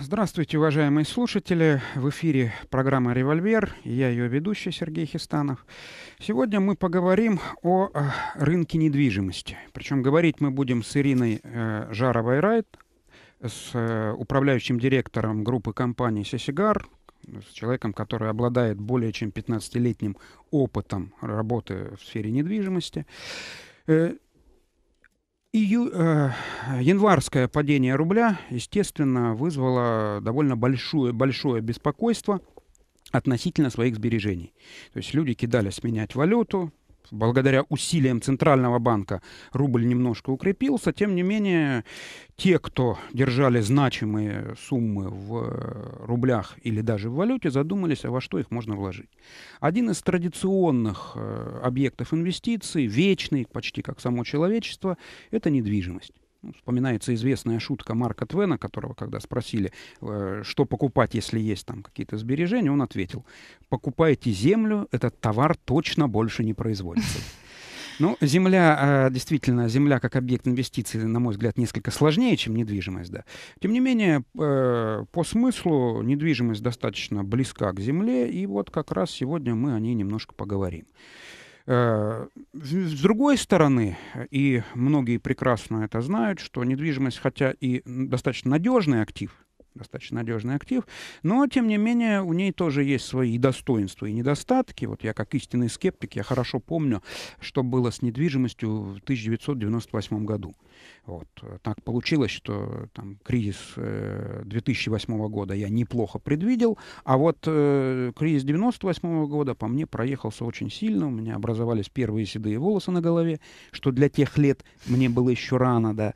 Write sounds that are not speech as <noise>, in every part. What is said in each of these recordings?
Здравствуйте, уважаемые слушатели. В эфире программа «Револьвер» я ее ведущий Сергей Хистанов. Сегодня мы поговорим о э, рынке недвижимости. Причем говорить мы будем с Ириной э, Жаровой-Райт, с э, управляющим директором группы компании «Сесигар», с человеком, который обладает более чем 15-летним опытом работы в сфере недвижимости. Э, Ию, э, январское падение рубля, естественно, вызвало довольно большое, большое беспокойство относительно своих сбережений. То есть люди кидались менять валюту, благодаря усилиям Центрального банка рубль немножко укрепился. Тем не менее, те, кто держали значимые суммы в э, рублях или даже в валюте, задумались, а во что их можно вложить. Один из традиционных э, объектов инвестиций, вечный, почти как само человечество, это недвижимость. Ну, вспоминается известная шутка Марка Твена, которого, когда спросили, э, что покупать, если есть там какие-то сбережения, он ответил, покупайте землю, этот товар точно больше не производится. <laughs> Ну, земля, э, действительно, земля как объект инвестиций, на мой взгляд, несколько сложнее, чем недвижимость, да. Тем не менее, э, по смыслу недвижимость достаточно близка к земле, и вот как раз сегодня мы о ней немножко поговорим. Э, с другой стороны, э, и многие прекрасно это знают, что недвижимость, хотя и достаточно надежный актив, достаточно надежный актив, но, тем не менее, у ней тоже есть свои достоинства и недостатки. Вот я, как истинный скептик, я хорошо помню, что было с недвижимостью в 1998 году. Вот. Так получилось, что там, кризис э, 2008 года я неплохо предвидел, а вот э, кризис 1998 года по мне проехался очень сильно, у меня образовались первые седые волосы на голове, что для тех лет мне было еще рано, да.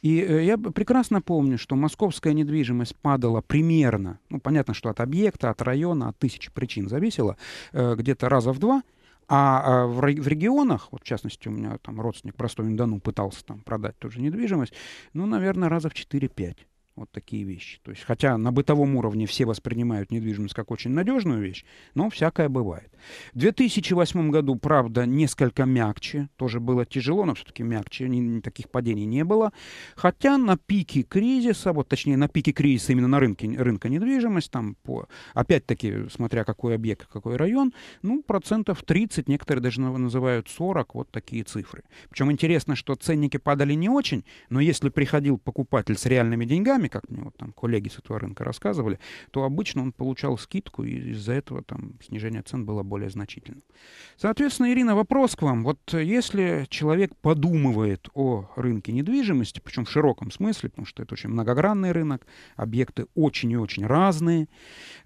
И э, я прекрасно помню, что московская недвижимость падало примерно, ну, понятно, что от объекта, от района, от тысячи причин зависело, э, где-то раза в два, а, а в, регионах, вот в частности у меня там родственник в ростове дону пытался там продать ту же недвижимость, ну, наверное, раза в 4-5. Вот такие вещи. То есть, хотя на бытовом уровне все воспринимают недвижимость как очень надежную вещь, но всякое бывает. В 2008 году, правда, несколько мягче. Тоже было тяжело, но все-таки мягче. Ни, таких падений не было. Хотя на пике кризиса, вот точнее на пике кризиса именно на рынке рынка недвижимость, там по, опять-таки, смотря какой объект, какой район, ну, процентов 30, некоторые даже называют 40, вот такие цифры. Причем интересно, что ценники падали не очень, но если приходил покупатель с реальными деньгами, деньгами, как мне вот там коллеги с этого рынка рассказывали, то обычно он получал скидку, и из-за этого там снижение цен было более значительным. Соответственно, Ирина, вопрос к вам. Вот э, если человек подумывает о рынке недвижимости, причем в широком смысле, потому что это очень многогранный рынок, объекты очень и очень разные,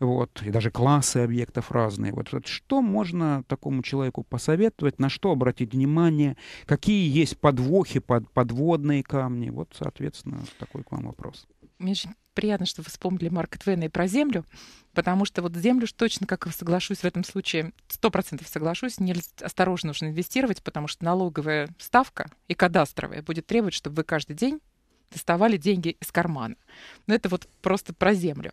вот, и даже классы объектов разные. Вот, вот что можно такому человеку посоветовать, на что обратить внимание, какие есть подвохи, под, подводные камни? Вот, соответственно, такой к вам вопрос мне очень приятно, что вы вспомнили Марка Твена и про землю, потому что вот землю точно, как соглашусь в этом случае, сто процентов соглашусь, нельзя, осторожно нужно инвестировать, потому что налоговая ставка и кадастровая будет требовать, чтобы вы каждый день доставали деньги из кармана. Но это вот просто про землю.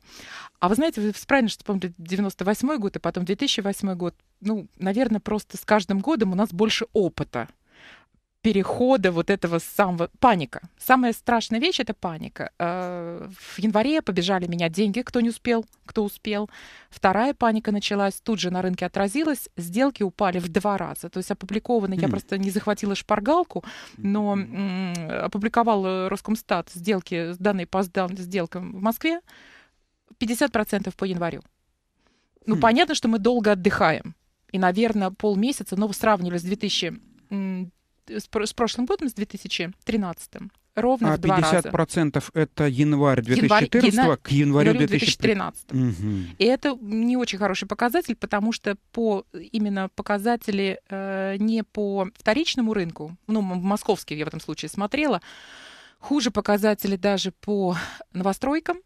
А вы знаете, вы правильно, что помните 98 год и потом 2008 год. Ну, наверное, просто с каждым годом у нас больше опыта перехода вот этого самого... Паника. Самая страшная вещь — это паника. Э, в январе побежали меня деньги, кто не успел, кто успел. Вторая паника началась, тут же на рынке отразилась, сделки упали в два раза. То есть опубликованы, я просто не захватила шпаргалку, но м- опубликовал э, Роскомстат сделки, данные по сделкам в Москве, 50% по январю. Ну, хм. понятно, что мы долго отдыхаем. И, наверное, полмесяца, но сравнивали с 2000 с прошлым годом, с 2013 ровно а в два раза. процентов это январь 2014 январь, к январю 2013. Угу. И это не очень хороший показатель, потому что по именно показатели э, не по вторичному рынку, ну, в московский я в этом случае смотрела, хуже показатели даже по новостройкам,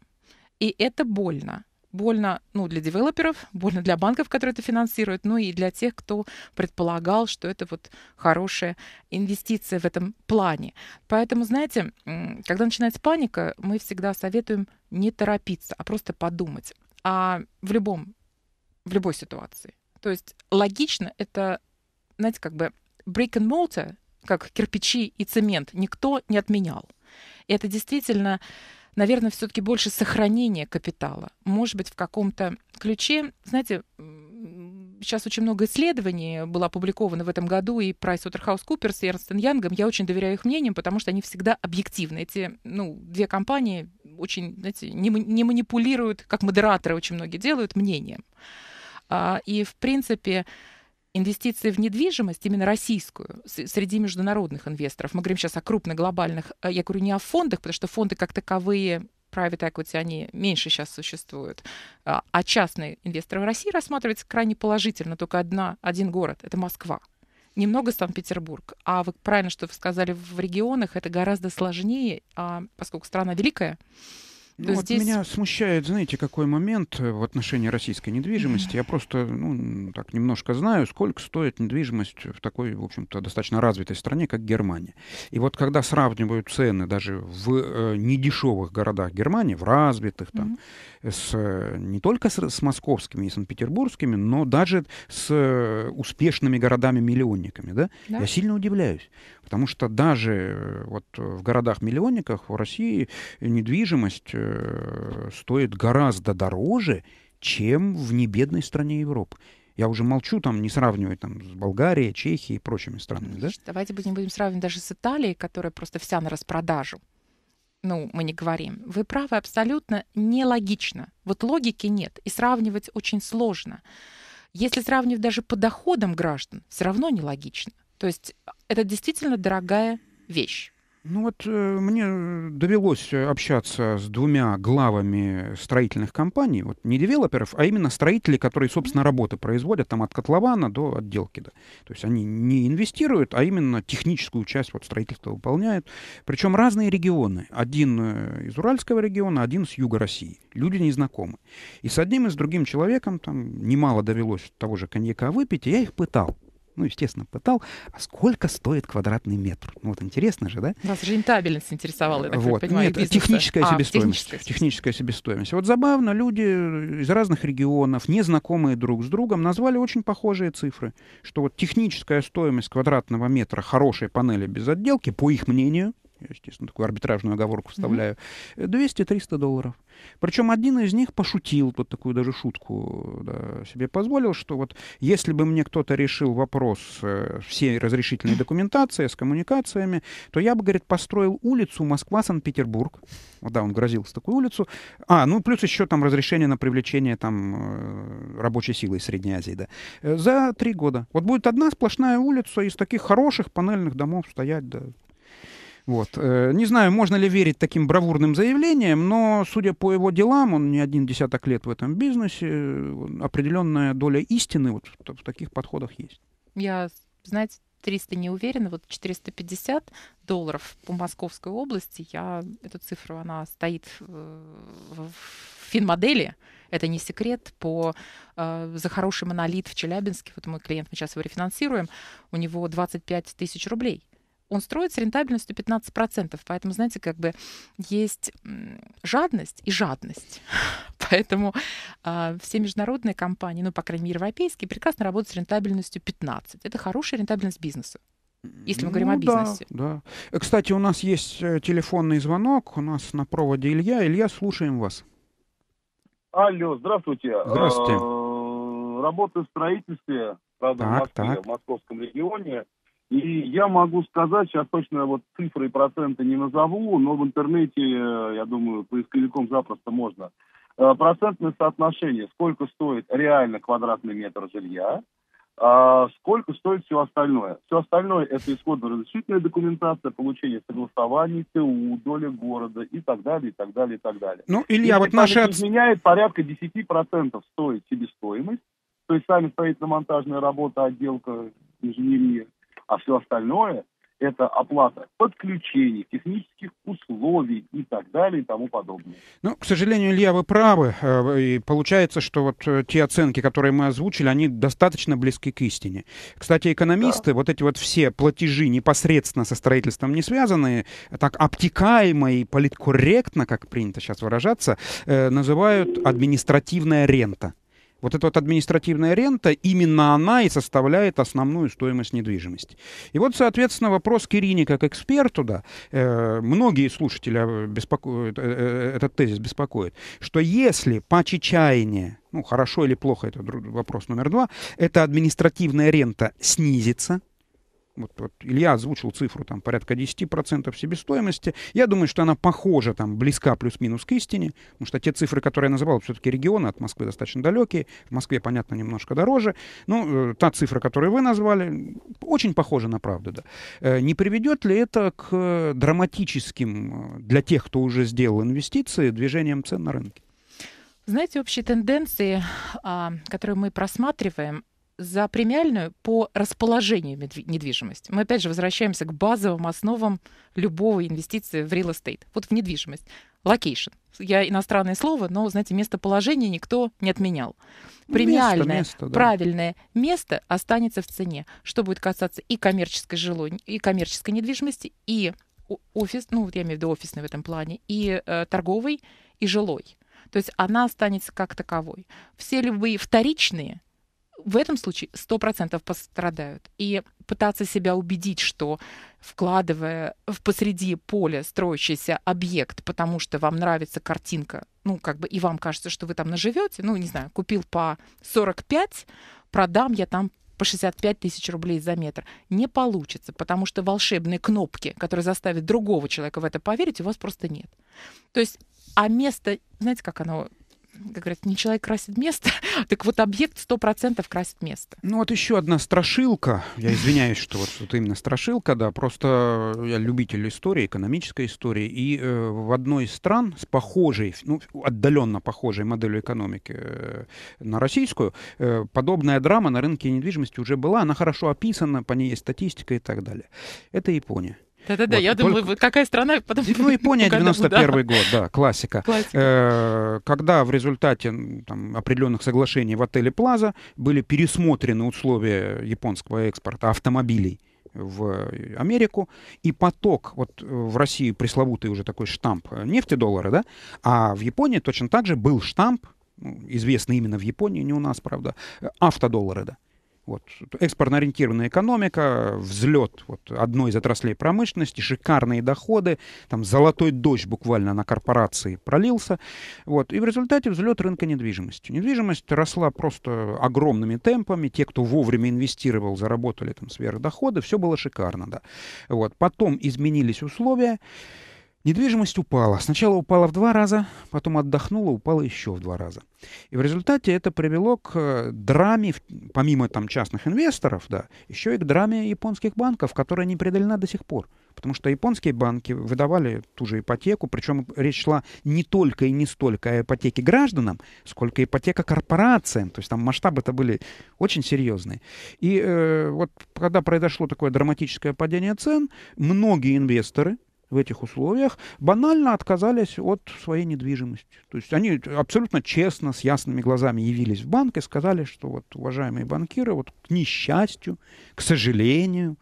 и это больно больно ну, для девелоперов, больно для банков, которые это финансируют, ну и для тех, кто предполагал, что это вот хорошая инвестиция в этом плане. Поэтому, знаете, когда начинается паника, мы всегда советуем не торопиться, а просто подумать. А в любом, в любой ситуации. То есть логично это, знаете, как бы break and mortar, как кирпичи и цемент, никто не отменял. И это действительно наверное, все-таки больше сохранение капитала. Может быть, в каком-то ключе, знаете, сейчас очень много исследований было опубликовано в этом году и PricewaterhouseCoopers, и Эрнстен Янгом. Я очень доверяю их мнениям, потому что они всегда объективны. Эти ну, две компании очень, знаете, не, не манипулируют, как модераторы очень многие делают, мнением. А, и, в принципе, инвестиции в недвижимость, именно российскую, среди международных инвесторов, мы говорим сейчас о крупных глобальных э, я говорю не о фондах, потому что фонды как таковые private equity, они меньше сейчас существуют. А, а частные инвесторы в России рассматриваются крайне положительно. Только одна, один город — это Москва. Немного Санкт-Петербург. А вы правильно, что вы сказали, в регионах это гораздо сложнее, а поскольку страна великая, ну, вот Меня смущает, знаете, какой момент э, в отношении российской недвижимости. Я просто, ну, так немножко знаю, сколько стоит недвижимость в такой, в общем-то, достаточно развитой стране, как Германия. И вот когда сравнивают цены даже в э, недешевых городах Германии, в развитых там, mm-hmm. с, э, не только с, с московскими и санкт-петербургскими, но даже с э, успешными городами-миллионниками, да, да, я сильно удивляюсь. Потому что даже э, вот в городах-миллионниках в России недвижимость э, Э, стоит гораздо дороже, чем в небедной стране Европы. Я уже молчу, там не сравниваю там, с Болгарией, Чехией и прочими странами. Да? Давайте не будем сравнивать даже с Италией, которая просто вся на распродажу. Ну, мы не говорим. Вы правы, абсолютно нелогично. Вот логики нет, и сравнивать очень сложно. Если сравнивать даже по доходам граждан, все равно нелогично. То есть э, это действительно дорогая вещь. Ну вот э, мне э, довелось э, общаться с двумя главами строительных компаний, вот не девелоперов, а именно строителей, которые, собственно, работы производят там от котлована до отделки. Да. То есть они не инвестируют, а именно техническую часть вот строительства выполняют. Причем разные регионы. Один из Уральского региона, один с юга России. Люди не знакомы. И с одним и с другим человеком там немало довелось того же коньяка выпить, и я их пытал ну, естественно, пытал, а сколько стоит квадратный метр? Ну, вот интересно же, да? Вас рентабельность интересовала, я так вот. понимаю, Нет, бизнеса. техническая а, себестоимость. Техническая. техническая себестоимость. Вот забавно, люди из разных регионов, незнакомые друг с другом, назвали очень похожие цифры, что вот техническая стоимость квадратного метра хорошей панели без отделки, по их мнению, естественно, такую арбитражную оговорку вставляю, 200-300 э, долларов. Причем один из них пошутил, вот такую даже шутку да, себе позволил, что вот если бы мне кто-то решил вопрос э, всей разрешительной документации с коммуникациями, то я бы, говорит, построил улицу Москва-Санкт-Петербург. Да, он грозился такую улицу. А, ну плюс еще там разрешение на привлечение там э, рабочей силы из Средней Азии, да. Э, за три года. Вот будет одна сплошная улица из таких хороших панельных домов стоять, да, вот. Э, не знаю, можно ли верить таким бравурным заявлениям, но, судя по его делам, он не один десяток лет в этом бизнесе, э, определенная доля истины вот в таких подходах есть. Я, знаете, 300 не уверена, вот 450 долларов по Московской области, я эту цифру, она стоит э, в финмодели, это не секрет, по, э, за хороший монолит в Челябинске, вот мой клиент, мы сейчас его рефинансируем, у него 25 тысяч рублей он строит с рентабельностью 15%. Поэтому, знаете, как бы есть жадность и жадность. <laughs> Поэтому э, все международные компании, ну, по крайней мере, европейские, прекрасно работают с рентабельностью 15%. Это хорошая рентабельность бизнеса. Если мы говорим о ну бизнесе. Да, да. Э, кстати, у нас есть э, телефонный звонок. У нас на проводе Илья. Илья, слушаем вас. Алло, здравствуйте. Здравствуйте. А, работаю в строительстве, правда, так, в Москве, так. в московском регионе. И я могу сказать, сейчас точно вот цифры и проценты не назову, но в интернете, э, я думаю, поисковиком запросто можно. Э, процентное соотношение, сколько стоит реально квадратный метр жилья, а сколько стоит все остальное. Все остальное – это исходно-разрешительная документация, получение согласований, ТУ, доля города и так далее, и так далее, и так далее. Ну, Илья, и, вот наши... Изменяет порядка 10% стоит себестоимость, то есть сами строительно монтажная работа, отделка, инженерия – а все остальное – это оплата подключений, технических условий и так далее и тому подобное. Ну, к сожалению, Илья, вы правы. Э, и получается, что вот э, те оценки, которые мы озвучили, они достаточно близки к истине. Кстати, экономисты, да. вот эти вот все платежи непосредственно со строительством не связанные, так обтекаемо и политкорректно, как принято сейчас выражаться, э, называют административная рента. Вот эта вот административная рента, именно она и составляет основную стоимость недвижимости. И вот, соответственно, вопрос к как эксперту, да, э, многие слушатели а, беспокоят, э, э, э, этот тезис беспокоит, что если по Чечайне, ну, хорошо или плохо, это вопрос номер два, эта административная рента снизится, вот, вот Илья озвучил цифру там порядка 10% себестоимости. Я думаю, что она похожа, там, близка плюс-минус к истине, потому что те цифры, которые я называл, все-таки регионы от Москвы достаточно далекие, в Москве, понятно, немножко дороже. Ну, э, та цифра, которую вы назвали, очень похожа на правду, да. Э, не приведет ли это к э, драматическим э, для тех, кто уже сделал инвестиции, движениям цен на рынке? Знаете, общие тенденции, а, которые мы просматриваем, за премиальную по расположению недвижимости. Мы опять же возвращаемся к базовым основам любого инвестиции в real estate. Вот в недвижимость. Локейшн. Я иностранное слово, но, знаете, местоположение никто не отменял. Премиальное, место, место, да. правильное место останется в цене, что будет касаться и коммерческой жилой, и коммерческой недвижимости, и офис, ну вот я имею в виду офисный в этом плане, и э, торговый, и жилой. То есть она останется как таковой. Все любые вторичные в этом случае сто процентов пострадают. И пытаться себя убедить, что вкладывая в посреди поля строящийся объект, потому что вам нравится картинка, ну, как бы, и вам кажется, что вы там наживете, ну, не знаю, купил по 45, продам я там по 65 тысяч рублей за метр. Не получится, потому что волшебные кнопки, которые заставят другого человека в это поверить, у вас просто нет. То есть, а место, знаете, как оно как говорят, не человек красит место, <laughs> так вот объект 100% красит место. Ну вот еще одна страшилка, я извиняюсь, что вот тут именно страшилка, да, просто я любитель истории, экономической истории, и э, в одной из стран с похожей, ну отдаленно похожей моделью экономики э, на российскую, э, подобная драма на рынке недвижимости уже была, она хорошо описана, по ней есть статистика и так далее. Это Япония. Да-да-да, вот. я Только... думала, какая страна... Потом... Ну, Япония, 91 <laughs> год, да, классика. классика. Э, когда в результате определенных соглашений в отеле «Плаза» были пересмотрены условия японского экспорта автомобилей, в Америку, и поток, вот э, в России пресловутый уже такой штамп э, нефтедоллара, да, а в Японии точно так же был штамп, ну, известный именно в Японии, не у нас, правда, автодоллары, да. Вот. Экспортно-ориентированная экономика, взлет вот, одной из отраслей промышленности, шикарные доходы, там золотой дождь буквально на корпорации пролился. Вот. И в результате взлет рынка недвижимости. Недвижимость росла просто огромными темпами. Те, кто вовремя инвестировал, заработали там сверхдоходы. Все было шикарно. Да. Вот. Потом изменились условия. Недвижимость упала. Сначала упала в два раза, потом отдохнула, упала еще в два раза. И в результате это привело к э, драме, помимо там частных инвесторов, да, еще и к драме японских банков, которая не преодолена до сих пор. Потому что японские банки выдавали ту же ипотеку, причем речь шла не только и не столько о ипотеке гражданам, сколько ипотека корпорациям. То есть там масштабы-то были очень серьезные. И э, вот когда произошло такое драматическое падение цен, многие инвесторы, в этих условиях банально отказались от своей недвижимости. То есть они абсолютно честно, с ясными глазами явились в банк и сказали, что вот, уважаемые банкиры, вот к несчастью, к сожалению,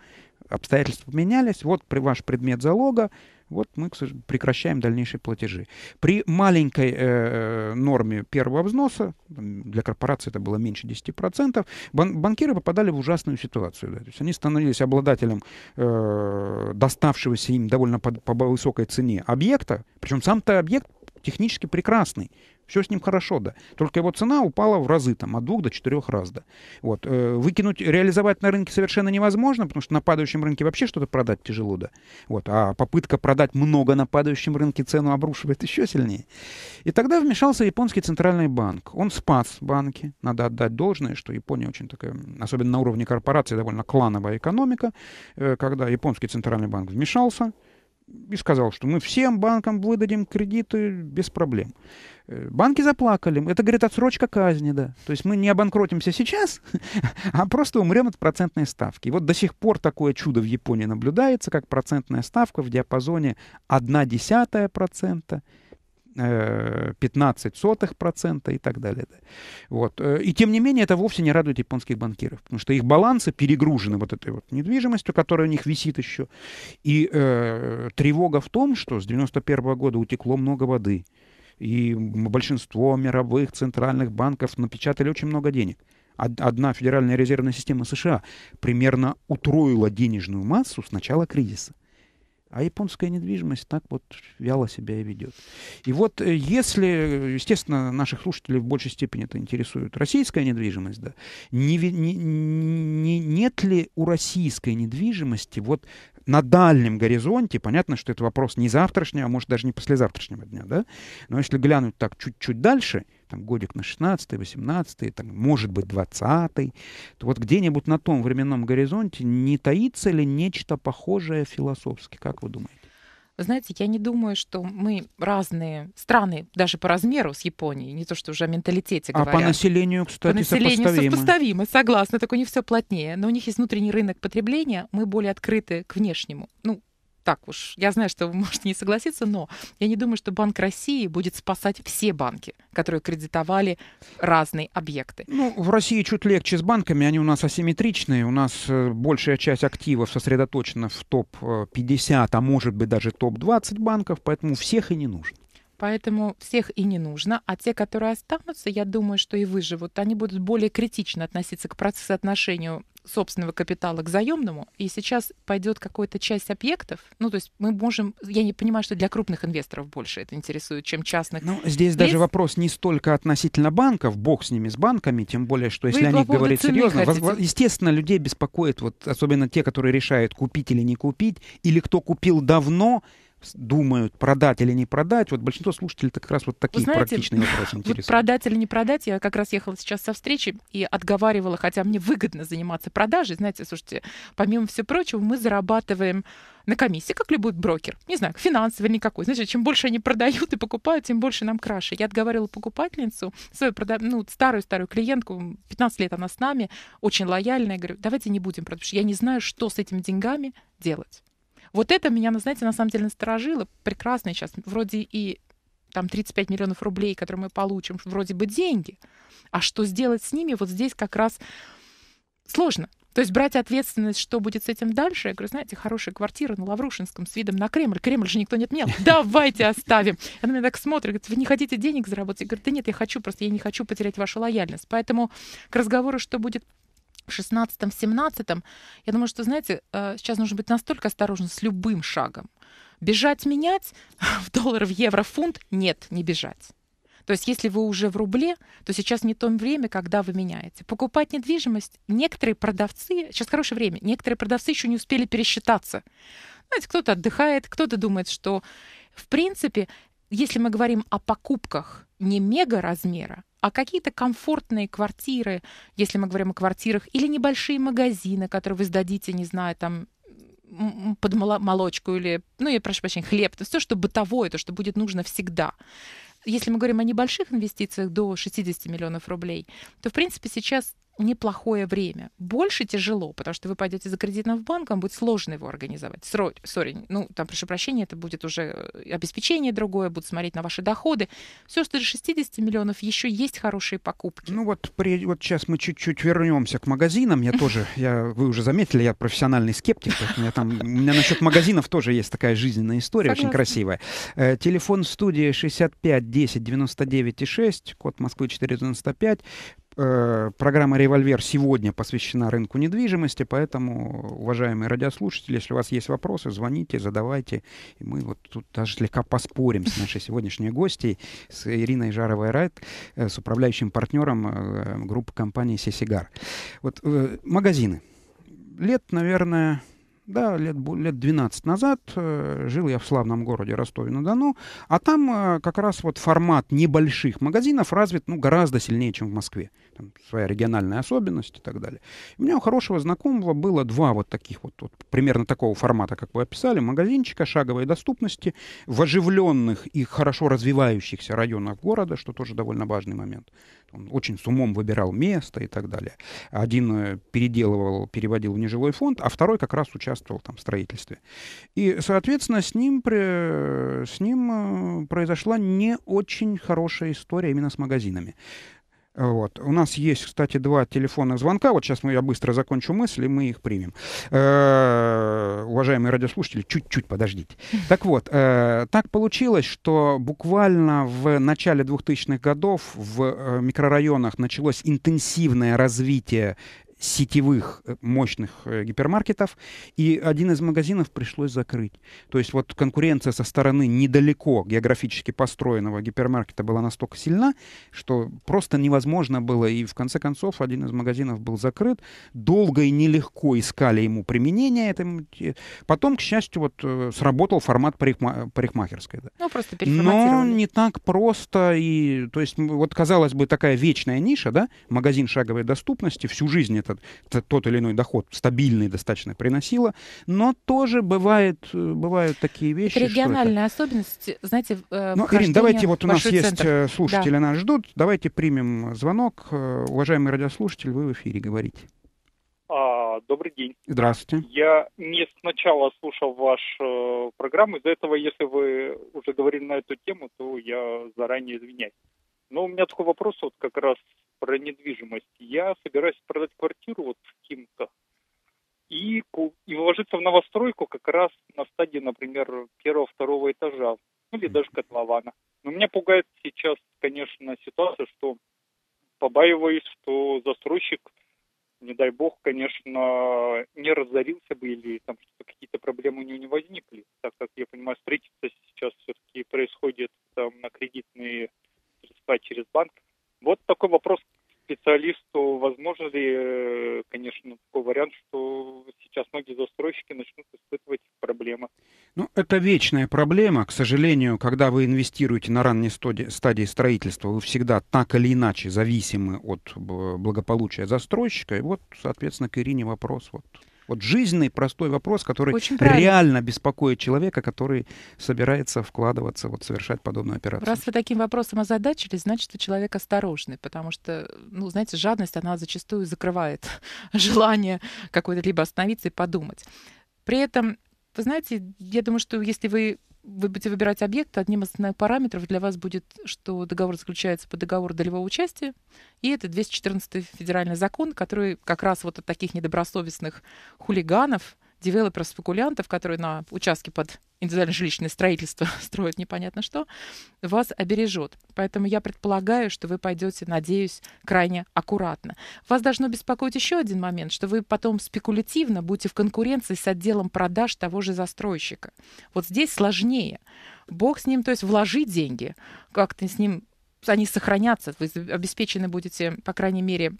обстоятельства поменялись, вот при ваш предмет залога, вот мы прекращаем дальнейшие платежи. При маленькой э, э норме первого взноса, для корпорации это было меньше 10%, бан банкиры попадали в ужасную ситуацию. Да, то есть они становились обладателем э, доставшегося им довольно по, по высокой цене объекта, причем сам-то объект технически прекрасный все с ним хорошо, да. Только его цена упала в разы, там, от двух до четырех раз, да. Вот. Э, выкинуть, реализовать на рынке совершенно невозможно, потому что на падающем рынке вообще что-то продать тяжело, да. Вот. А попытка продать много на падающем рынке цену обрушивает еще сильнее. И тогда вмешался японский центральный банк. Он спас банки. Надо отдать должное, что Япония очень такая, особенно на уровне корпорации, довольно клановая экономика. Э, когда японский центральный банк вмешался, и сказал, что мы всем банкам выдадим кредиты без проблем. Э, банки заплакали. Это, говорит, отсрочка казни, да. То есть мы не обанкротимся сейчас, <laughs> а просто умрем от процентной ставки. И вот до сих пор такое чудо в Японии наблюдается, как процентная ставка в диапазоне десятая процента 15 э, сотых и так далее. Вот. Э, и тем не менее это вовсе не радует японских банкиров, потому что их балансы перегружены вот этой вот недвижимостью, которая у них висит еще. И э, тревога в том, что с 91 -го года утекло много воды, и большинство мировых центральных банков напечатали очень много денег. Одна Федеральная резервная система США примерно утроила денежную массу с начала кризиса. А японская недвижимость так вот вяло себя и ведет. И вот э, если, э, естественно, наших слушателей в большей степени это интересует, российская недвижимость, да, не, не, не, нет ли у российской недвижимости вот э, на дальнем горизонте, понятно, что это вопрос не завтрашнего, а может даже не послезавтрашнего дня, да, но если глянуть так чуть-чуть дальше, там годик на 16 18 там, может быть, 20 то вот где-нибудь на том временном горизонте не таится ли нечто похожее философски, как вы думаете? Вы знаете, я не думаю, что мы разные страны, даже по размеру с Японией, не то что уже о менталитете говорят. А по населению, кстати, по населению сопоставимо. сопоставимо, согласна, только не все плотнее. Но у них есть внутренний рынок потребления, мы более открыты к внешнему. Ну, так уж, я знаю, что вы <laughs> можете не согласиться, но я не думаю, что Банк России будет спасать все банки, которые кредитовали разные объекты. Ну, в России чуть легче с банками, они у нас асимметричные, у нас э, большая часть активов сосредоточена в топ-50, э, а может быть даже топ-20 банков, поэтому всех и не нужно. Поэтому всех и не нужно. А те, которые останутся, я думаю, что и выживут, они будут более критично относиться к процессу отношению собственного капитала к заемному, и сейчас пойдет какая-то часть объектов, ну, то есть мы можем, я не понимаю, что для крупных инвесторов больше это интересует, чем частных. Ну, здесь Есть? даже вопрос не столько относительно банков, бог с ними, с банками, тем более, что если Вы о них говорить серьезно, воз, естественно, людей беспокоит, вот особенно те, которые решают, купить или не купить, или кто купил давно, думают, продать или не продать. Вот большинство слушателей как раз вот такие знаете, практичные <laughs> вопросы интересуют. Вот продать или не продать, я как раз ехала сейчас со встречи и отговаривала, хотя мне выгодно заниматься продажей. Знаете, слушайте, помимо всего прочего, мы зарабатываем на комиссии, как любой брокер. Не знаю, финансовый никакой. Значит, чем больше они продают и покупают, тем больше нам краше. Я отговаривала покупательницу, свою прода... ну, старую-старую клиентку, 15 лет она с нами, очень лояльная. Я говорю, давайте не будем продавать, потому что я не знаю, что с этими деньгами делать. Вот это меня, ну, знаете, на самом деле насторожило. Прекрасно сейчас. Вроде и там 35 миллионов рублей, которые мы получим, вроде бы деньги. А что сделать с ними, вот здесь как раз сложно. То есть брать ответственность, что будет с этим дальше. Я говорю, знаете, хорошая квартира на Лаврушинском с видом на Кремль. Кремль же никто не отменял. <laughs> Давайте оставим. Она меня так смотрит, говорит, вы не хотите денег заработать? Я говорю, да нет, я хочу, просто я не хочу потерять вашу лояльность. Поэтому к разговору, что будет 16-17, я думаю, что, знаете, э, сейчас нужно быть настолько осторожным с любым шагом. Бежать менять <laughs> в доллар, в евро, в фунт? Нет, не бежать. То есть если вы уже в рубле, то сейчас не то время, когда вы меняете. Покупать недвижимость некоторые продавцы, сейчас хорошее время, некоторые продавцы еще не успели пересчитаться. Знаете, кто-то отдыхает, кто-то думает, что в принципе если мы говорим о покупках не мега размера, а какие-то комфортные квартиры, если мы говорим о квартирах, или небольшие магазины, которые вы сдадите, не знаю, там под молочку или, ну, я прошу прощения, хлеб, то все, что бытовое, то, что будет нужно всегда. Если мы говорим о небольших инвестициях до 60 миллионов рублей, то, в принципе, сейчас неплохое время. Больше тяжело, потому что вы пойдете за кредитом в банк, вам будет сложно его организовать. Срок, сори, ну, там, прошу прощения, это будет уже э, обеспечение другое, будут смотреть на ваши доходы. Все, что же 60 миллионов, еще есть хорошие покупки. Ну вот, при, вот сейчас мы чуть-чуть вернемся к магазинам. Я <laughs> тоже, я, вы уже заметили, я профессиональный скептик, У меня там, у меня насчет магазинов тоже есть такая жизненная история, Согласна. очень красивая. Э, телефон в студии 65 10 99 6, код Москвы 495. Э, программа «Револьвер» сегодня посвящена рынку недвижимости, поэтому, уважаемые радиослушатели, если у вас есть вопросы, звоните, задавайте. И мы вот тут даже слегка поспорим с нашей сегодняшней гостьей, с Ириной Жаровой-Райт, э, с управляющим партнером э, группы компании «Сесигар». Вот э, магазины. Лет, наверное, да, лет, лет 12 назад э, жил я в славном городе Ростове-на-Дону, а там э, как раз вот формат небольших магазинов развит ну, гораздо сильнее, чем в Москве. Там своя региональная особенность и так далее. У меня у хорошего знакомого было два вот таких вот, вот примерно такого формата, как вы описали, магазинчика шаговой доступности в оживленных и хорошо развивающихся районах города, что тоже довольно важный момент. Он очень с умом выбирал место и так далее. Один э, переделывал, переводил в нежилой фонд, а второй как раз участвовал там в строительстве. И, соответственно, с ним, с ним э, произошла не очень хорошая история именно с магазинами. Вот. У нас есть, кстати, два телефонных звонка. Вот сейчас мы, ну, я быстро закончу мысль, и мы их примем. Э-э, уважаемые радиослушатели, чуть-чуть подождите. <laughs> Так вот, э, так получилось, что буквально в начале 2000-х годов в э, микрорайонах началось интенсивное развитие сетевых э, мощных э, гипермаркетов, и один из магазинов пришлось закрыть. То есть вот конкуренция со стороны недалеко географически построенного гипермаркета была настолько сильна, что просто невозможно было, и в конце концов один из магазинов был закрыт. Долго и нелегко искали ему применение. Этому. Потом, к счастью, вот э, сработал формат парикма- парикмахерской. Да. Ну, просто Но не так просто, и, то есть вот казалось бы такая вечная ниша, да, магазин шаговой доступности, всю жизнь это это, это тот или иной доход стабильный достаточно приносила, но тоже бывает, э, бывают такие вещи. Это региональная это... особенность, знаете, э, Ну, Ирина, давайте вот у нас есть э, слушатели да. нас ждут, давайте примем звонок. Уважаемый радиослушатель, вы в эфире говорите. А, добрый день. Здравствуйте. Я не сначала слушал вашу программу, из-за этого, если вы уже говорили на эту тему, то я заранее извиняюсь. Но у меня такой вопрос вот как раз про недвижимость. Я собираюсь продать квартиру вот в кем и, и вложиться в новостройку как раз на стадии, например, первого-второго этажа ну, или даже котлована. Но меня пугает сейчас, конечно, ситуация, что побаиваюсь, что застройщик, не дай бог, конечно, не разорился бы или там что какие-то проблемы у него не возникли, так как, я понимаю, строительство сейчас все-таки происходит там на кредитные средства через банк. Вот такой вопрос специалисту, возможно ли, э, конечно, такой вариант, что сейчас многие застройщики начнут испытывать проблемы? Ну, это вечная проблема. К сожалению, когда вы инвестируете на ранней стадии строительства, вы всегда так или иначе зависимы от благополучия застройщика. И вот, соответственно, к Ирине вопрос. Вот. Вот жизненный простой вопрос, который Очень реально беспокоит человека, который собирается вкладываться, вот совершать подобную операцию. Раз вы таким вопросом озадачились, значит, вы человек осторожный, потому что, ну, знаете, жадность, она зачастую закрывает <laughs> желание какое-то либо остановиться и подумать. При этом, вы знаете, я думаю, что если вы вы будете выбирать объект, одним из основных параметров для вас будет, что договор заключается по договору долевого участия, и это 214 федеральный закон, который как раз вот от таких недобросовестных хулиганов, девелоперов-спекулянтов, которые на участке под индивидуальное жилищное строительство <laughs> строят непонятно что, вас обережет. Поэтому я предполагаю, что вы пойдете, надеюсь, крайне аккуратно. Вас должно беспокоить еще один момент, что вы потом спекулятивно будете в конкуренции с отделом продаж того же застройщика. Вот здесь сложнее. Бог с ним, то есть вложи деньги, как-то с ним они сохранятся, вы обеспечены будете, по крайней мере,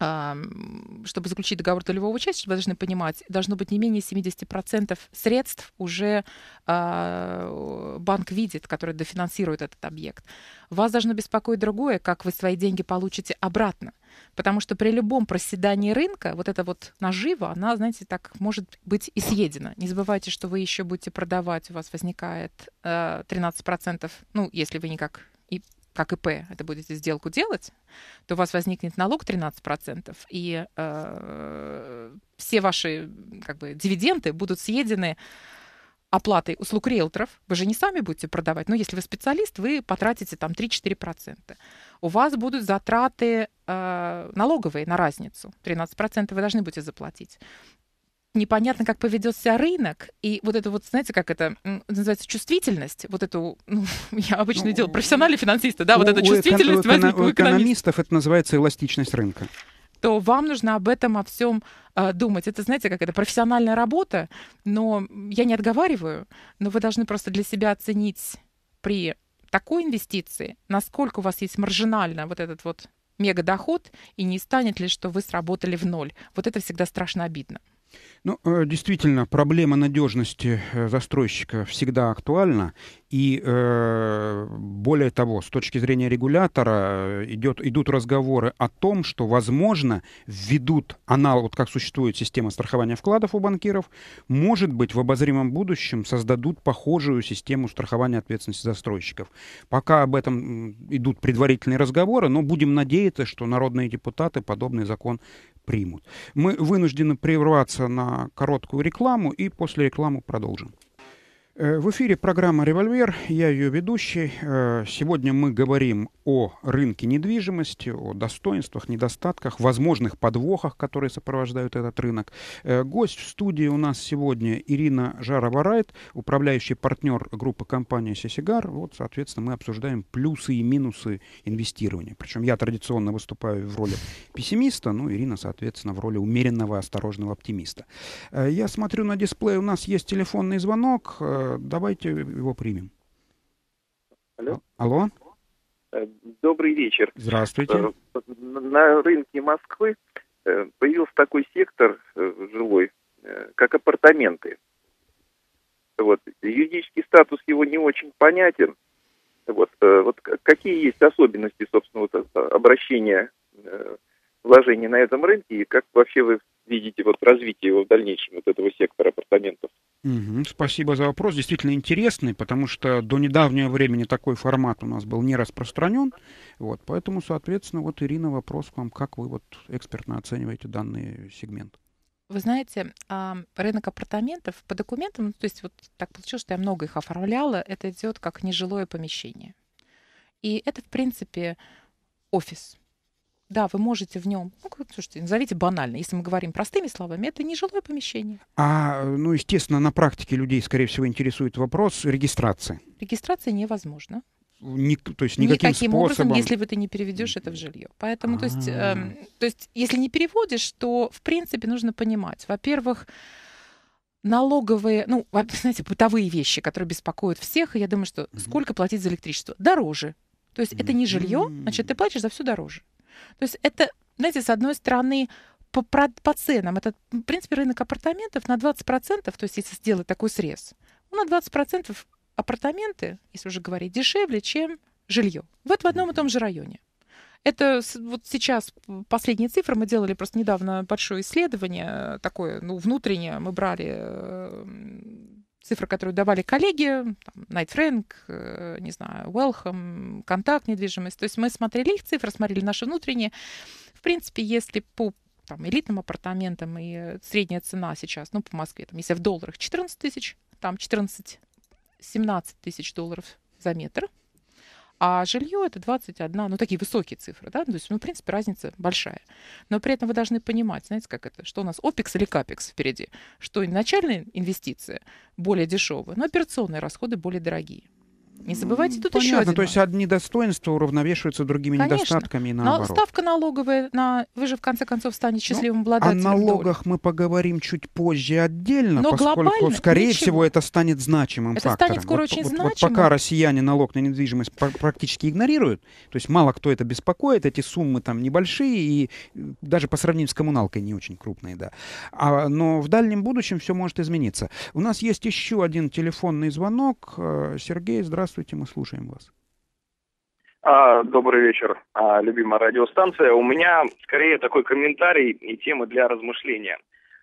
чтобы заключить договор долевого участия, вы должны понимать, должно быть не менее 70% средств уже а, банк видит, который дофинансирует этот объект. Вас должно беспокоить другое, как вы свои деньги получите обратно. Потому что при любом проседании рынка вот эта вот нажива, она, знаете, так может быть и съедена. Не забывайте, что вы еще будете продавать, у вас возникает э, а, 13%, ну, если вы никак и как ИП это будете сделку делать, то у вас возникнет налог 13%, и э, все ваши как бы, дивиденды будут съедены оплатой услуг риэлторов, вы же не сами будете продавать, но если вы специалист, вы потратите там 3-4%. У вас будут затраты э, налоговые на разницу, 13% вы должны будете заплатить непонятно, как поведет себя рынок, и вот это вот, знаете, как это называется, чувствительность, вот эту, ну, <laughs> я обычно ну, делаю, профессиональный финансисты, да, у, вот эта чувствительность у, возник у, экономистов это называется эластичность рынка то вам нужно об этом, о всем э, а, думать. Это, знаете, как это профессиональная работа, но я не отговариваю, но вы должны просто для себя оценить при такой инвестиции, насколько у вас есть маржинально вот этот вот мега доход, и не станет ли, что вы сработали в ноль. Вот это всегда страшно обидно. Ну, э, действительно, проблема надежности э, застройщика всегда актуальна. И э, более того, с точки зрения регулятора идет, идут разговоры о том, что, возможно, введут аналог, вот как существует система страхования вкладов у банкиров, может быть, в обозримом будущем создадут похожую систему страхования ответственности застройщиков. Пока об этом идут предварительные разговоры, но будем надеяться, что народные депутаты подобный закон примут. Мы вынуждены прерваться на короткую рекламу и после рекламы продолжим. Э, в эфире программа «Револьвер», я ее ведущий. Э, сегодня мы говорим о рынке недвижимости, о достоинствах, недостатках, возможных подвохах, которые сопровождают этот рынок. Э, гость в студии у нас сегодня Ирина Жарова-Райт, управляющий партнер группы компании «Сесигар». Вот, соответственно, мы обсуждаем плюсы и минусы инвестирования. Причем я традиционно выступаю в роли пессимиста, ну, Ирина, соответственно, в роли умеренного, осторожного оптимиста. Я смотрю на дисплей, у нас есть телефонный звонок давайте его примем. Алло? А, алло? Э, добрый вечер. Здравствуйте. Э, на рынке Москвы э, появился такой сектор жилой, как апартаменты. Вот. Юридический статус его не очень понятен. Вот, вот какие есть особенности, собственно, вот, обращения вложений на этом рынке и как вообще вы видите вот развитие его в дальнейшем, вот этого сектора апартаментов. Угу, спасибо за вопрос. Действительно интересный, потому что до недавнего времени такой формат у нас был не распространен. Вот, поэтому, соответственно, вот, Ирина, вопрос к вам, как вы вот экспертно оцениваете данный сегмент? Вы знаете, а, рынок апартаментов по документам, ну, то есть вот так получилось, что я много их оформляла, это идет как нежилое помещение. И это, в принципе, офис. Да, вы можете в нем, ну, слушайте, назовите банально, если мы говорим простыми словами, это нежилое помещение. А, ну, естественно, на практике людей, скорее всего, интересует вопрос регистрации. Регистрация невозможна. Ни, то есть никаким Никаким способом... образом, если вы это не переведешь это в жилье. Поэтому, то есть, э, то есть, если не переводишь, то, в принципе, нужно понимать, во-первых, налоговые, ну, <laughs> знаете, бытовые вещи, которые беспокоят всех, и я думаю, что сколько платить за электричество? Дороже. То есть это не жилье, значит, ты платишь за все дороже. То есть это, знаете, с одной стороны, по, по, по ценам, это, в принципе, рынок апартаментов на 20%, то есть если сделать такой срез, ну, на 20% апартаменты, если уже говорить, дешевле, чем жилье. Вот в одном и том же районе. Это вот сейчас последние цифры. Мы делали просто недавно большое исследование э, такое, ну, внутреннее. Мы брали э, цифры, которые давали коллеги, там, Night Frank, э, не знаю, Welcome, Контакт, недвижимость. То есть мы смотрели их цифры, смотрели наши внутренние. В принципе, если по там, элитным апартаментам и средняя цена сейчас, ну, по Москве, там, если в долларах 14 тысяч, там 14-17 тысяч долларов за метр – а жилье это 21, ну такие высокие цифры, да, то есть, ну, в принципе, разница большая. Но при этом вы должны понимать, знаете, как это, что у нас опекс или капекс впереди, что начальная инвестиция более дешевая, но операционные расходы более дорогие. Не забывайте тут Понятно, еще один. то есть одни достоинства уравновешиваются другими Конечно. недостатками и наоборот. Но ставка налоговая, на... вы же в конце концов станете ну, счастливым ну, обладателем. О налогах доли. мы поговорим чуть позже отдельно, Но поскольку, скорее ничего. всего, это станет значимым это фактором. станет скоро вот, очень вот, значимым. Вот пока россияне налог на недвижимость практически игнорируют, то есть мало кто это беспокоит, эти суммы там небольшие и э, даже по сравнению с коммуналкой не очень крупные, да. А, но в дальнем будущем все может измениться. У нас есть еще один телефонный звонок. Э, Сергей, здравствуйте. Здравствуйте, мы слушаем вас. А, добрый вечер, а, любимая радиостанция. У меня скорее такой комментарий и тема для размышления.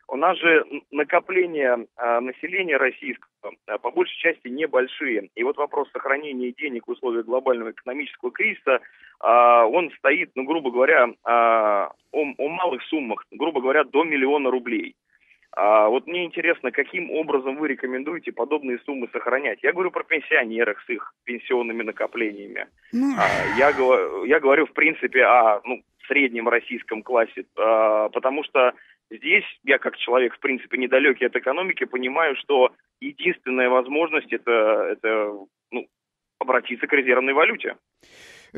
У нас же накопления а, населения российского а, по большей части небольшие. И вот вопрос сохранения денег в условиях глобального экономического кризиса, а, он стоит, ну, грубо говоря, а, о, о малых суммах, грубо говоря, до миллиона рублей. А вот мне интересно, каким образом вы рекомендуете подобные суммы сохранять? Я говорю про пенсионеров с их пенсионными накоплениями. Ну... А, я, я говорю, в принципе, о ну, среднем российском классе, а, потому что здесь я как человек, в принципе, недалекий от экономики, понимаю, что единственная возможность это, это ну, обратиться к резервной валюте.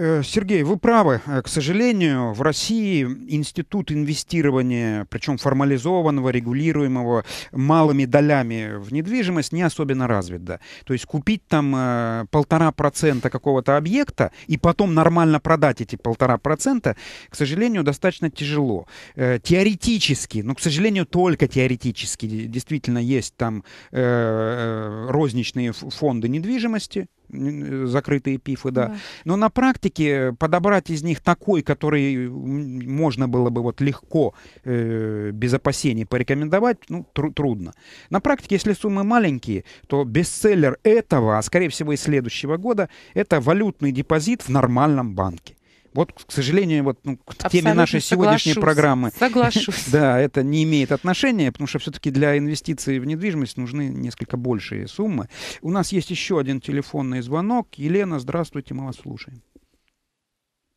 Э, Сергей, вы правы. Э, к сожалению, в России институт инвестирования, причем формализованного, регулируемого малыми долями в недвижимость, не особенно развит. Да. То есть купить там э, полтора процента какого-то объекта и потом нормально продать эти полтора процента, к сожалению, достаточно тяжело. Теоретически, но, к сожалению, только теоретически действительно есть там розничные фонды недвижимости, закрытые пифы, да. да. Но на практике подобрать из них такой, который можно было бы вот легко, э, без опасений порекомендовать, ну, тру- трудно. На практике, если суммы маленькие, то бестселлер этого, а скорее всего и следующего года, это валютный депозит в нормальном банке. Вот, к сожалению, вот ну, к Абсолютно теме нашей сегодняшней программы. Соглашусь. <laughs> да, это не имеет отношения, потому что все-таки для инвестиций в недвижимость нужны несколько большие суммы. У нас есть еще один телефонный звонок. Елена, здравствуйте, мы вас слушаем.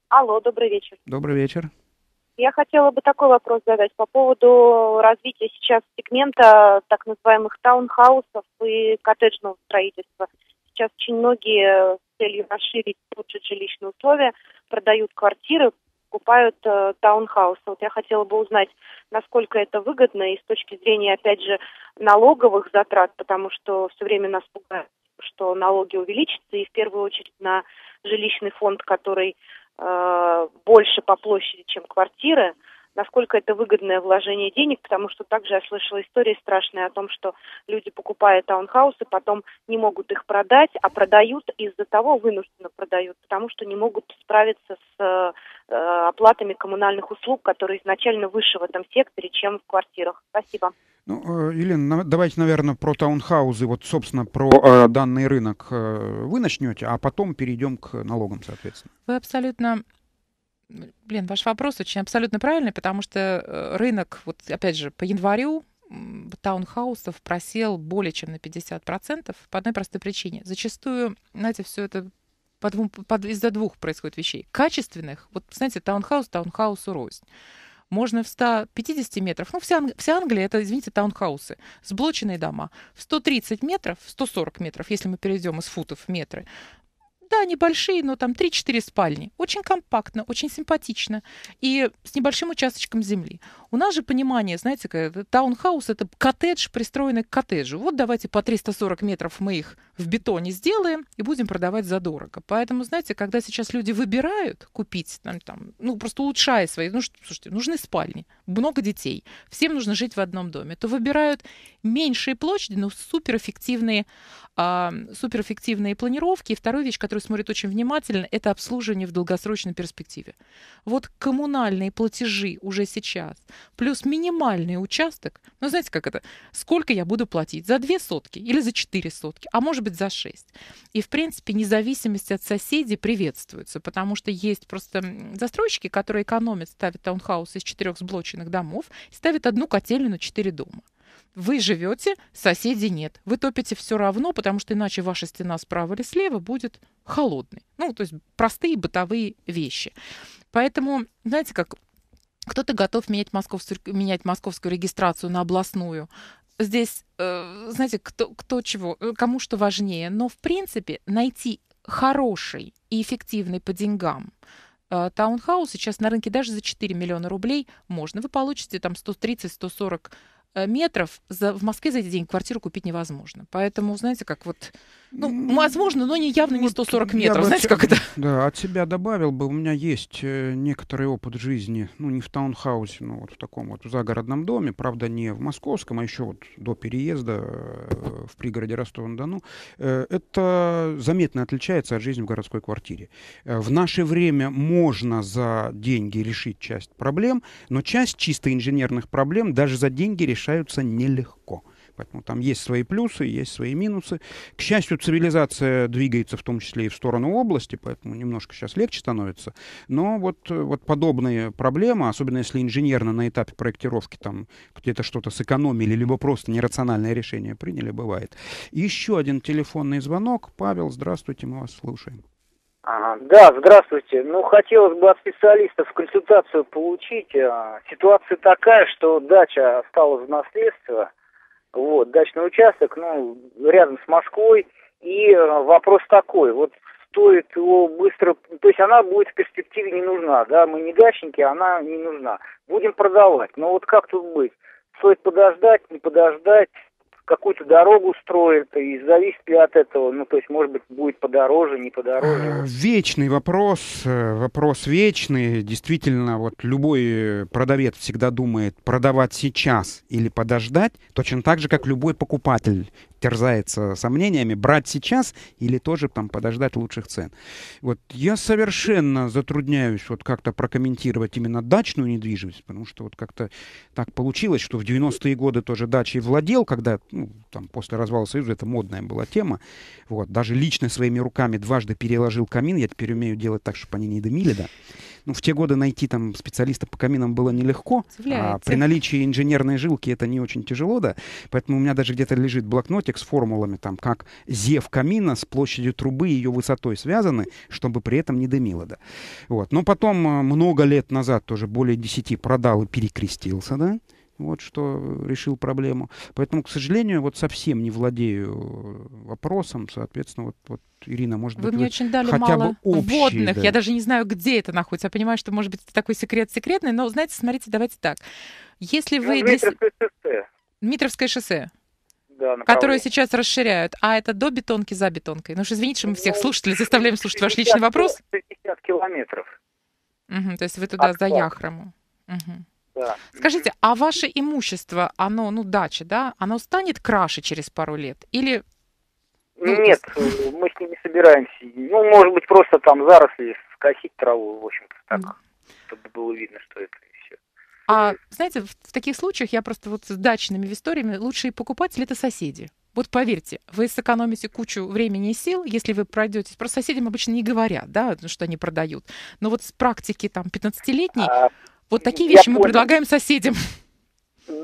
Алло, добрый вечер. Добрый вечер. Я хотела бы такой вопрос задать по поводу развития сейчас сегмента так называемых таунхаусов и коттеджного строительства. Сейчас очень многие целью расширить лучшие жилищные условия, продают квартиры, покупают э, таунхаусы. Вот я хотела бы узнать, насколько это выгодно и с точки зрения, опять же, налоговых затрат, потому что все время нас пугают, что налоги увеличатся, и в первую очередь на жилищный фонд, который э, больше по площади, чем квартиры, насколько это выгодное вложение денег, потому что также я слышала истории страшные о том, что люди, покупают таунхаусы, потом не могут их продать, а продают из-за того, вынужденно продают, потому что не могут справиться с э, э оплатами коммунальных услуг, которые изначально выше в этом секторе, чем в квартирах. Спасибо. Ну, э, Елена, давайте, наверное, про таунхаузы, вот, собственно, про э, данный рынок э, вы начнете, а потом перейдем к налогам, соответственно. Вы абсолютно Блин, ваш вопрос очень абсолютно правильный, потому что э, рынок, вот опять же, по январю таунхаусов просел более чем на 50% по одной простой причине. Зачастую, знаете, все это по двум, по, из-за двух происходит вещей. Качественных, вот, знаете, таунхаус, таунхаус рознь. Можно в 150 метров, ну, вся, вся Англия, это, извините, таунхаусы, сблоченные дома. В 130 метров, в 140 метров, если мы перейдем из футов в метры, да, небольшие, но там 3-4 спальни. Очень компактно, очень симпатично. И с небольшим участочком земли. У нас же понимание, знаете, таунхаус – это коттедж, пристроенный к коттеджу. Вот давайте по 340 метров мы их в бетоне сделаем и будем продавать задорого. Поэтому, знаете, когда сейчас люди выбирают купить, там, там, ну, просто улучшая свои, ну, слушайте, нужны спальни, много детей, всем нужно жить в одном доме, то выбирают меньшие площади, но суперэффективные, а, суперэффективные планировки. И вторая вещь, которую смотрят очень внимательно, это обслуживание в долгосрочной перспективе. Вот коммунальные платежи уже сейчас, плюс минимальный участок, ну, знаете, как это, сколько я буду платить? За две сотки или за четыре сотки? А может быть, быть, за 6. И, в принципе, независимость от соседей приветствуется, потому что есть просто застройщики, которые экономят, ставят таунхаус из четырех сблоченных домов, ставят одну котельную на четыре дома. Вы живете, соседей нет. Вы топите все равно, потому что иначе ваша стена справа или слева будет холодной. Ну, то есть простые бытовые вещи. Поэтому, знаете, как кто-то готов менять московскую, менять московскую регистрацию на областную здесь, э, знаете, кто, кто чего, э, кому что важнее. Но, в принципе, найти хороший и эффективный по деньгам э, таунхаус сейчас на рынке даже за 4 миллиона рублей можно. Вы получите там 130-140 метров. За, в Москве за эти деньги квартиру купить невозможно. Поэтому, знаете, как вот ну, возможно, но не явно не 140 метров. Я Знаете, от... как это? Да, от себя добавил бы. У меня есть э, некоторый опыт жизни, ну, не в таунхаусе, но вот в таком вот загородном доме. Правда, не в московском, а еще вот до переезда э, в пригороде Ростова-на-Дону. Э, это заметно отличается от жизни в городской квартире. В наше время можно за деньги решить часть проблем, но часть чисто инженерных проблем даже за деньги решаются нелегко. Поэтому там есть свои плюсы, есть свои минусы. К счастью, цивилизация двигается в том числе и в сторону области, поэтому немножко сейчас легче становится. Но вот, вот подобные проблемы, особенно если инженерно на этапе проектировки там где-то что-то сэкономили, либо просто нерациональное решение приняли, бывает. Еще один телефонный звонок. Павел, здравствуйте, мы вас слушаем. А, да, здравствуйте. Ну, хотелось бы от специалистов консультацию получить. А, ситуация такая, что дача осталась в наследство – вот, дачный участок, ну, рядом с Москвой. И э, вопрос такой, вот стоит его быстро, то есть она будет в перспективе не нужна, да, мы не дачники, а она не нужна. Будем продавать, но вот как тут быть? Стоит подождать, не подождать, какую-то дорогу строят, и зависит ли от этого, ну, то есть, может быть, будет подороже, не подороже. Э, вечный вопрос, э, вопрос вечный. Действительно, вот любой э, продавец всегда думает, продавать сейчас или подождать, точно так же, как любой покупатель терзается сомнениями, брать сейчас или тоже там подождать лучших цен. Вот я совершенно затрудняюсь вот как-то прокомментировать именно дачную недвижимость, потому что вот как-то так получилось, что в 90-е годы тоже дачей владел, когда ну, там после развала Союза это модная была тема. Вот, даже лично своими руками дважды переложил камин, я теперь умею делать так, чтобы они не дымили, да ну, в те годы найти там специалиста по каминам было нелегко. А при наличии инженерной жилки это не очень тяжело, да. Поэтому у меня даже где-то лежит блокнотик с формулами, там, как зев камина с площадью трубы и ее высотой связаны, чтобы при этом не дымило, да. Вот. Но потом э, много лет назад, тоже более 10, продал и перекрестился, да. Вот что э, решил проблему. Поэтому, к сожалению, вот совсем не владею э, вопросом, соответственно, вот, вот Ирина, может Вы быть, мне очень дали хотя мало бы общие, вводных. Да. Я даже не знаю, где это находится. Я понимаю, что, может быть, это такой секрет секретный, но, знаете, смотрите, давайте так. Если ну, вы... Дмитровское шоссе. Дмитровское шоссе. Да, которую сейчас расширяют. А это до бетонки, за бетонкой. Ну что, извините, что мы всех ну, слушателей заставляем слушать ваш личный вопрос. 50 километров. Угу, то есть вы туда От за Яхрому. Угу. Да. Скажите, а ваше имущество, оно, ну, дача, да, оно станет краше через пару лет? Или ну, ну Нет, просто... Э, мы с ним не собираемся. Ну, может быть, просто там заросли, скосить траву, в общем-то, так, mm. чтобы было видно, что это а знаете, в таких случаях я просто вот с дачными историями лучшие покупатели это соседи. Вот поверьте, вы сэкономите кучу времени и сил, если вы пройдетесь. Просто соседям обычно не говорят, да, ну, что они продают. Но вот с практики там 15-летней а, вот такие вещи понял. мы предлагаем соседям.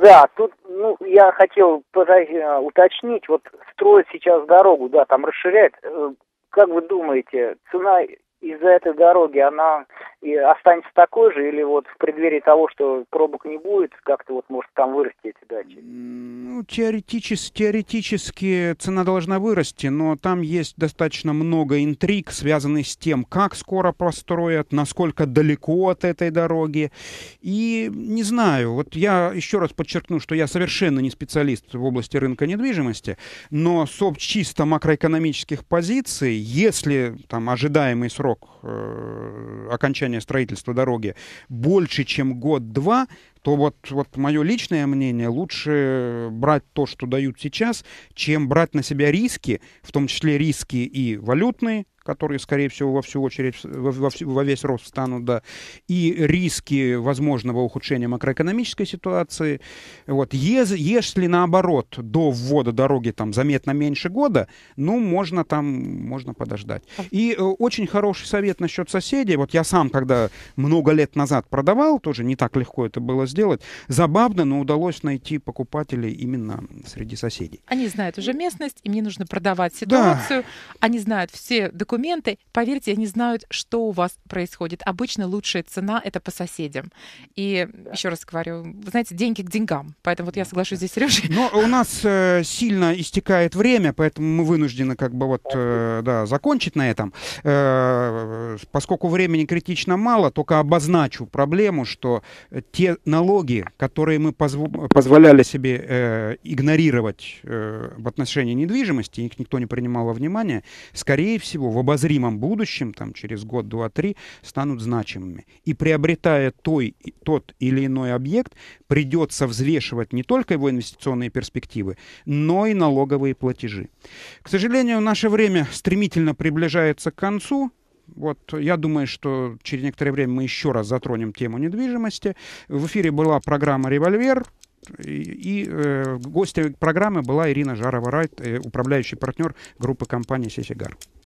Да, тут ну, я хотел э, уточнить, вот строят сейчас дорогу, да, там расширяют. Э, как вы думаете, цена из-за этой дороги, она и останется такой же, или вот в преддверии того, что пробок не будет, как-то вот может там вырасти эти дачи? Ну, теоретически, теоретически цена должна вырасти, но там есть достаточно много интриг, связанных с тем, как скоро построят, насколько далеко от этой дороги. И не знаю, вот я еще раз подчеркну, что я совершенно не специалист в области рынка недвижимости, но с чисто макроэкономических позиций, если там ожидаемый срок Э, окончания строительства дороги больше, чем год-два, то вот, вот мое личное мнение, лучше брать то, что дают сейчас, чем брать на себя риски, в том числе риски и валютные, которые, скорее всего, во всю очередь, во, во, во весь рост станут, да, и риски возможного ухудшения макроэкономической ситуации. Вот, если, если наоборот до ввода дороги там заметно меньше года, ну, можно там, можно подождать. И э, очень хороший совет насчет соседей. Вот я сам, когда много лет назад продавал, тоже не так легко это было сделать. Забавно, но удалось найти покупателей именно среди соседей. Они знают уже ну. местность, им не нужно продавать ситуацию, да. они знают все документы. Поверьте, они знают, что у вас происходит. Обычно лучшая цена это по соседям. И да. еще раз говорю, вы знаете, деньги к деньгам. Поэтому вот я соглашусь здесь, Сережа. Но у нас э, сильно истекает время, поэтому мы вынуждены как бы вот, э, да, закончить на этом. Э, поскольку времени критично мало, только обозначу проблему, что те на налоги, которые мы позволяли себе э, игнорировать э, в отношении недвижимости, их никто не принимал во внимание, скорее всего, в обозримом будущем, там, через год, два, три, станут значимыми. И приобретая той, тот или иной объект, придется взвешивать не только его инвестиционные перспективы, но и налоговые платежи. К сожалению, наше время стремительно приближается к концу, вот я думаю, что через некоторое время мы еще раз затронем тему недвижимости. В эфире была программа «Револьвер». И, и э, гостем программы была Ирина Жарова-Райт, э, управляющий партнер группы компании «Сесигар».